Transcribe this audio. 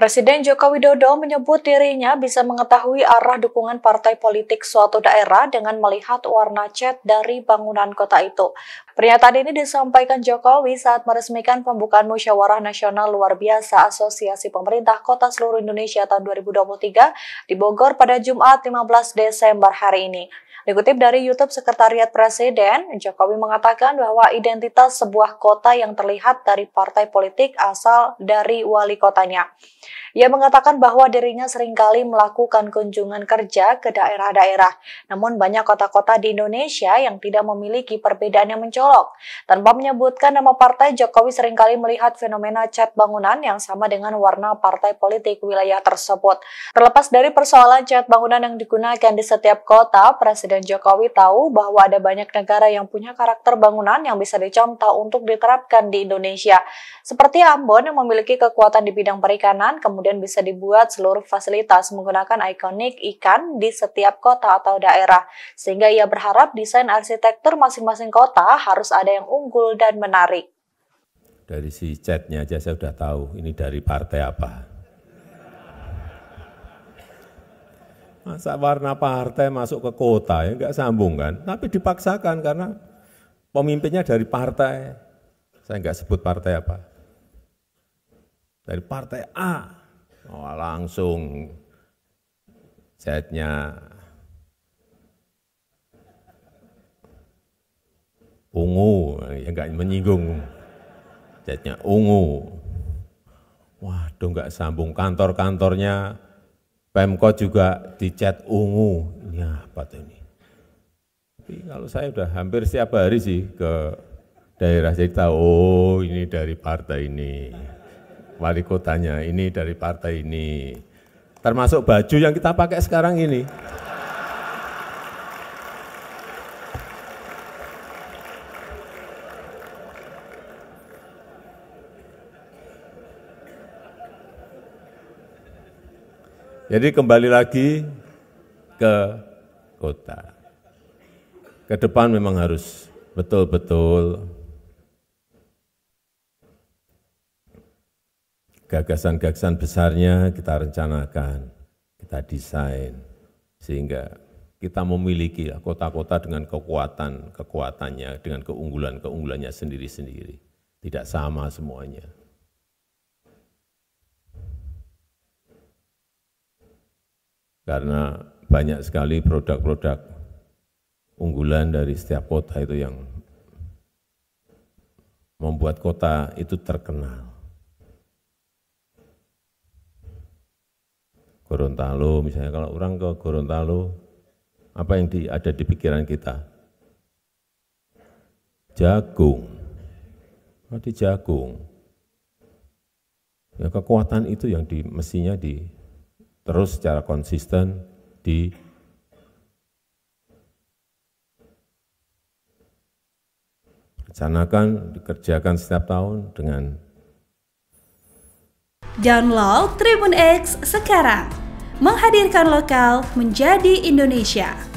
Presiden Joko Widodo menyebut dirinya bisa mengetahui arah dukungan partai politik suatu daerah dengan melihat warna cat dari bangunan kota itu. Pernyataan ini disampaikan Jokowi saat meresmikan pembukaan Musyawarah Nasional Luar Biasa Asosiasi Pemerintah Kota Seluruh Indonesia tahun 2023 di Bogor pada Jumat 15 Desember hari ini. Dikutip dari YouTube Sekretariat Presiden, Jokowi mengatakan bahwa identitas sebuah kota yang terlihat dari partai politik asal dari wali kotanya. Ia mengatakan bahwa dirinya seringkali melakukan kunjungan kerja ke daerah-daerah. Namun banyak kota-kota di Indonesia yang tidak memiliki perbedaan yang mencolok. Tanpa menyebutkan nama partai, Jokowi seringkali melihat fenomena cat bangunan yang sama dengan warna partai politik wilayah tersebut. Terlepas dari persoalan cat bangunan yang digunakan di setiap kota, Presiden Presiden Jokowi tahu bahwa ada banyak negara yang punya karakter bangunan yang bisa dicontoh untuk diterapkan di Indonesia. Seperti Ambon yang memiliki kekuatan di bidang perikanan, kemudian bisa dibuat seluruh fasilitas menggunakan ikonik ikan di setiap kota atau daerah. Sehingga ia berharap desain arsitektur masing-masing kota harus ada yang unggul dan menarik. Dari si chatnya aja saya sudah tahu ini dari partai apa Masa warna partai masuk ke kota, ya enggak sambung kan? Tapi dipaksakan karena pemimpinnya dari partai, saya enggak sebut partai apa, dari partai A, oh, langsung setnya ungu, ya enggak menyinggung, setnya ungu. Waduh enggak sambung kantor-kantornya Pemko juga dicat ungu. Ini ya, apa tuh ini? Tapi kalau saya udah hampir setiap hari sih ke daerah saya tahu, oh ini dari partai ini. Wali kotanya ini dari partai ini. Termasuk baju yang kita pakai sekarang ini. Jadi kembali lagi ke kota. Ke depan memang harus betul-betul gagasan-gagasan besarnya kita rencanakan, kita desain, sehingga kita memiliki kota-kota dengan kekuatan-kekuatannya, dengan keunggulan-keunggulannya sendiri-sendiri. Tidak sama semuanya. karena banyak sekali produk-produk unggulan dari setiap kota itu yang membuat kota itu terkenal. Gorontalo misalnya kalau orang ke Gorontalo apa yang di, ada di pikiran kita? Jagung. di jagung. Ya kekuatan itu yang di, mestinya di terus secara konsisten di rencanakan, dikerjakan setiap tahun dengan Download Tribun X sekarang, menghadirkan lokal menjadi Indonesia.